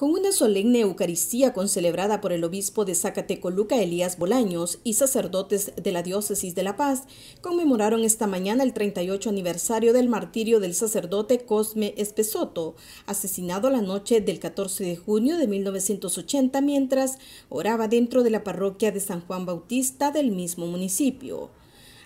Con una solemne Eucaristía concelebrada por el obispo de Zacatecoluca Elías Bolaños y sacerdotes de la Diócesis de La Paz, conmemoraron esta mañana el 38 aniversario del martirio del sacerdote Cosme Espesoto, asesinado la noche del 14 de junio de 1980 mientras oraba dentro de la parroquia de San Juan Bautista del mismo municipio.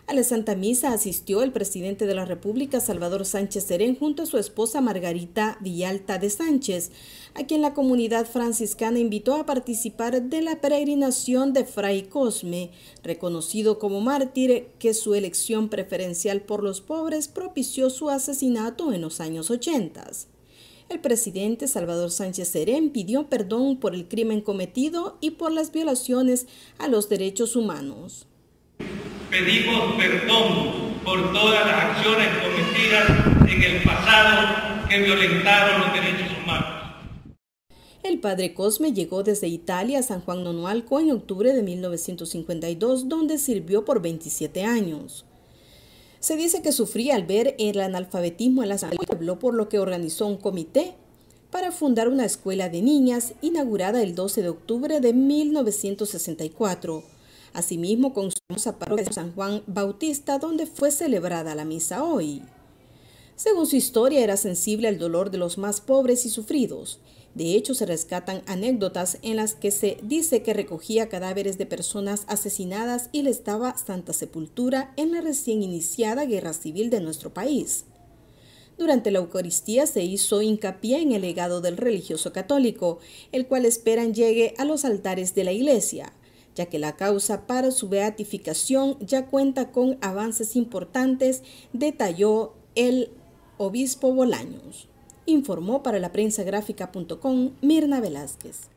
A la Santa Misa asistió el presidente de la República, Salvador Sánchez Serén, junto a su esposa Margarita Villalta de Sánchez, a quien la comunidad franciscana invitó a participar de la peregrinación de Fray Cosme, reconocido como mártir que su elección preferencial por los pobres propició su asesinato en los años 80. El presidente Salvador Sánchez Serén pidió perdón por el crimen cometido y por las violaciones a los derechos humanos. Pedimos perdón por todas las acciones cometidas en el pasado que violentaron los derechos humanos. El padre Cosme llegó desde Italia a San Juan Nonualco en octubre de 1952, donde sirvió por 27 años. Se dice que sufría al ver el analfabetismo en la salud, Pueblo, por lo que organizó un comité para fundar una escuela de niñas inaugurada el 12 de octubre de 1964 Asimismo, su a parroquia de San Juan Bautista, donde fue celebrada la misa hoy. Según su historia, era sensible al dolor de los más pobres y sufridos. De hecho, se rescatan anécdotas en las que se dice que recogía cadáveres de personas asesinadas y les daba santa sepultura en la recién iniciada guerra civil de nuestro país. Durante la Eucaristía se hizo hincapié en el legado del religioso católico, el cual esperan llegue a los altares de la iglesia ya que la causa para su beatificación ya cuenta con avances importantes, detalló el obispo Bolaños. Informó para la prensa gráfica.com Mirna Velázquez.